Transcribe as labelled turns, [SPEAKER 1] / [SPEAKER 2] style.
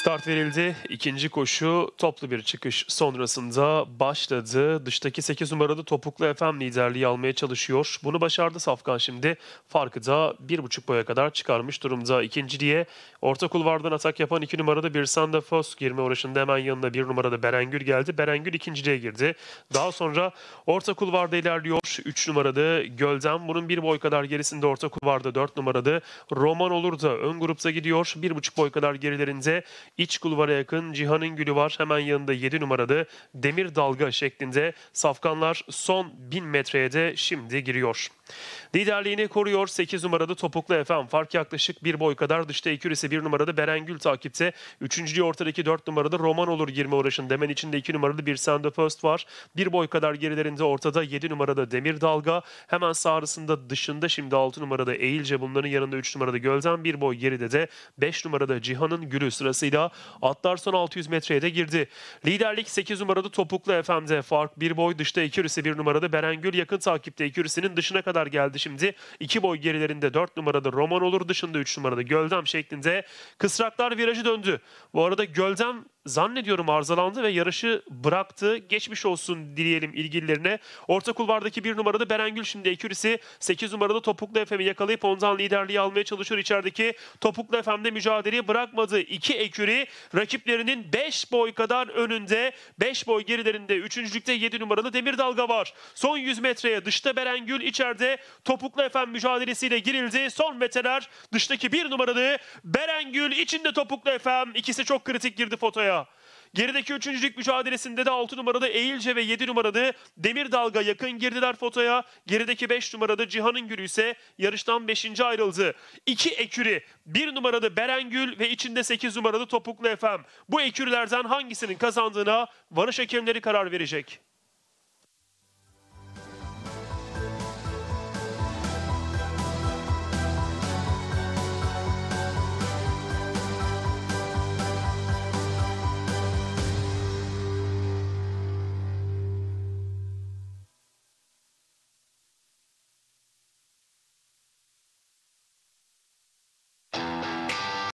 [SPEAKER 1] Start verildi. İkinci koşu toplu bir çıkış sonrasında başladı. Dıştaki 8 numaralı Topuklu FM liderliği almaya çalışıyor. Bunu başardı Safkan şimdi. Farkı da 1,5 boya kadar çıkarmış durumda. İkinci diye orta kulvardan atak yapan 2 numarada bir Sanda Fos girme uğraşında hemen yanında 1 numarada Berengül geldi. Berengül ikinciliğe girdi. Daha sonra orta kulvarda ilerliyor. 3 numarada Gölden. Bunun 1 boy kadar gerisinde orta kulvarda 4 numarada Roman olur da ön grupta gidiyor. 1,5 boy kadar gerilerinde İç kulvara yakın Cihan'ın Gülü var. Hemen yanında 7 numaralı Demir Dalga şeklinde safkanlar son 1000 metreye de şimdi giriyor. Liderliğini koruyor 8 numaralı Topuklu Efem. Fark yaklaşık bir boy kadar. Dışta ikilisi 1 numaralı Berengül takipte. Üçüncülüğü ortadaki 4 numaralı Roman olur girme uğraşın. Demen içinde 2 numaralı bir Sand First var. Bir boy kadar gerilerinde ortada 7 numarada Demir Dalga. Hemen sağrısında dışında şimdi 6 numarada Eğilce. Bunların yanında 3 numarada Gölden. Bir boy geride de 5 numarada Cihan'ın Gülü sırasıyla aşağı. Atlar son 600 metreye de girdi. Liderlik 8 numarada Topuklu FM'de. Fark bir boy dışta ikirisi bir numarada. Berengül yakın takipte ikirisinin dışına kadar geldi şimdi. iki boy gerilerinde 4 numarada Roman olur. Dışında 3 numarada Göldem şeklinde. Kısraklar virajı döndü. Bu arada Göldem zannediyorum arızalandı ve yarışı bıraktı. Geçmiş olsun dileyelim ilgililerine. Orta kulvardaki bir numarada Berengül şimdi ekürisi 8 numaralı Topuklu Efem'i yakalayıp ondan liderliği almaya çalışıyor. içerideki Topuklu Efem'de mücadeleyi bırakmadı. 2 eküri rakiplerinin 5 boy kadar önünde 5 boy gerilerinde 3.lükte 7 numaralı Demir Dalga var. Son 100 metreye dışta Berengül içeride Topuklu Efem mücadelesiyle girildi. Son metreler dıştaki bir numaralı Berengül içinde Topuklu Efem ikisi çok kritik girdi fotoya sahaya. Gerideki üçüncülük mücadelesinde de 6 numarada Eğilce ve 7 numarada Demir Dalga yakın girdiler fotoya. Gerideki 5 numarada Cihan'ın Gülü ise yarıştan 5. ayrıldı. 2 eküri 1 numarada Berengül ve içinde 8 numarada Topuklu Efem. Bu ekürlerden hangisinin kazandığına varış hakemleri karar verecek.